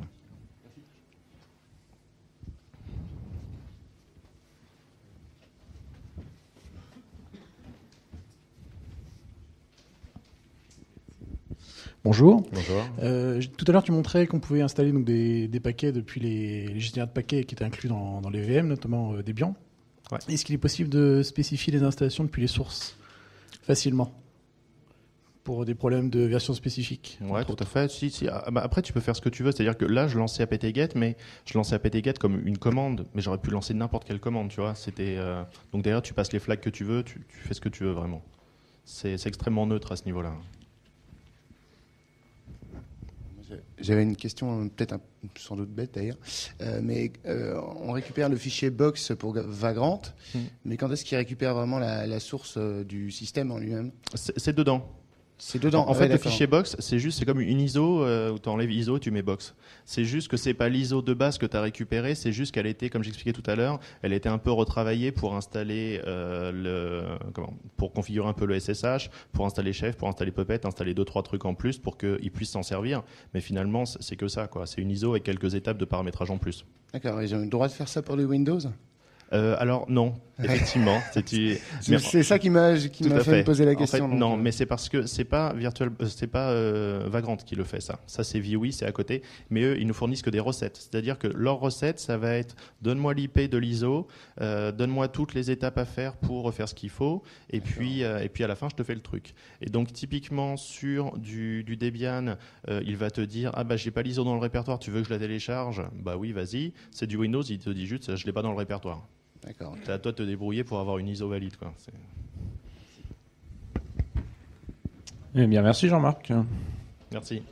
Bonjour. Euh, tout à l'heure, tu montrais qu'on pouvait installer des, paquets depuis les, les gestionnaires de paquets qui étaient inclus dans, les VM, notamment euh, Debian. Est-ce qu'il est possible de spécifier les installations depuis les sources facilement pour des problèmes de version spécifique. Oui, tout à fait. Ah, bah, après, tu peux faire ce que tu veux. C'est-à-dire que là, je lançais apt-get, mais je lançais apt-get comme une commande, mais j'aurais pu lancer n'importe quelle commande, tu vois. C'était euh, donc derrière, tu passes les flags que tu veux, tu fais ce que tu veux vraiment. C'est extrêmement neutre à ce niveau-là. J'avais une question hein, peut-être sans doute bête d'ailleurs, euh, mais euh, on récupère le fichier box pour Vagrant, hmm. mais quand est-ce qu'il récupère vraiment la source euh, du système en lui-même C'est dedans. C'est dedans. En, ah fait, le fichier box, c'est juste, c'est comme une ISO euh, où tu enlèves ISO, tu mets box. C'est juste que c'est pas l'ISO de base que tu as récupéré, c'est juste qu'elle était, comme j'expliquais tout à l'heure, elle était un peu retravaillée pour installer euh, le, comment, pour configurer un peu le SSH, pour installer Chef, pour installer Puppet, installer deux trois trucs en plus pour qu'ils puissent s'en servir. Mais finalement, c'est que ça, quoi. C'est une ISO avec quelques étapes de paramétrage en plus. D'accord. Ils ont le droit de faire ça pour les Windows euh, Alors non, Effectivement, c'est ça qui m'a fait, poser la question. non, euh. mais c'est parce que c'est pas virtuel, euh, c'est pas euh, Vagrant qui le fait ça. Ça c'est Viwi, c'est à côté. Mais eux, ils nous fournissent que des recettes. C'est-à-dire que leur recette, ça va être donne-moi l'IP de l'ISO, donne-moi toutes les étapes à faire pour faire ce qu'il faut, et puis et puis à la fin, je te fais le truc. Et donc typiquement sur du, du Debian, il va te dire ah bah j'ai pas l'ISO dans le répertoire, tu veux que je la télécharge Bah oui, vas-y. C'est du Windows, il te dit juste je l'ai pas dans le répertoire. C'est à toi de te débrouiller pour avoir une ISO valide. Eh bien, merci Jean-Marc. Merci.